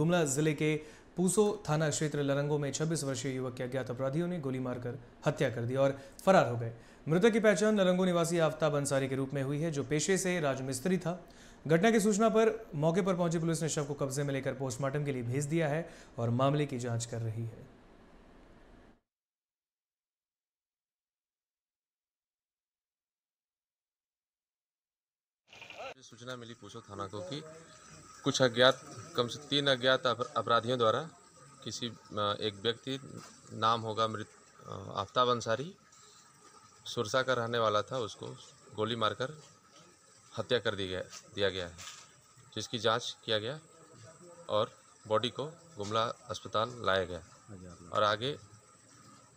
गुमला जिले के पूसो थाना क्षेत्र लरंगो में 26 वर्षीय युवक के अज्ञात अपराधियों ने गोली मारकर हत्या कर दी और फरार हो गए मृतक की पहचान लरंगो निवासी आफ्ताब अंसारी के रूप में हुई है जो पेशे से राजमिस्त्री था घटना की सूचना पर मौके पर पहुंची पुलिस ने शव को कब्जे में लेकर पोस्टमार्टम के लिए भेज दिया है और मामले की जाँच कर रही है सूचना मिली पूछो थाना को कि कुछ अज्ञात कम से तीन अज्ञात अपराधियों द्वारा किसी एक व्यक्ति नाम होगा मृत आफ्ताब अंसारी सुरसा का रहने वाला था उसको गोली मारकर हत्या कर दी गया दिया गया है जिसकी जांच किया गया और बॉडी को गुमला अस्पताल लाया गया अच्छा। और आगे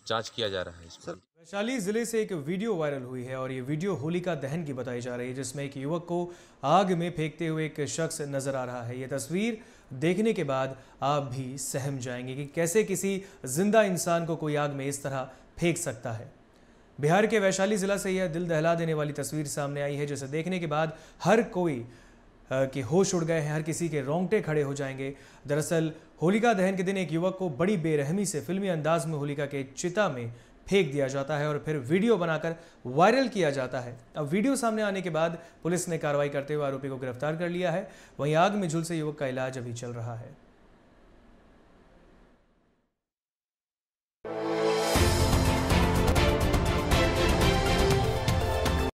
जांच किया जा रहा है इस पर। वैशाली जिले से एक वीडियो वायरल हुई है और ये वीडियो होलिका दहन की बताई जा रही है जिसमें एक युवक को आग में फेंकते हुए एक शख्स नजर आ रहा है ये तस्वीर देखने के बाद आप भी सहम जाएंगे कि कैसे किसी जिंदा इंसान को कोई आग में इस तरह फेंक सकता है बिहार के वैशाली जिला से यह दिल दहला देने वाली तस्वीर सामने आई है जिसे देखने के बाद हर कोई के होश उड़ गए हैं हर किसी के रोंगटे खड़े हो जाएंगे दरअसल होलिका दहन के दिन एक युवक को बड़ी बेरहमी से फिल्मी अंदाज में होलिका के चिता में फेंक दिया जाता है और फिर वीडियो बनाकर वायरल किया जाता है अब वीडियो सामने आने के बाद पुलिस ने कार्रवाई करते हुए आरोपी को गिरफ्तार कर लिया है वहीं आग में झुलसे युवक का इलाज अभी चल रहा है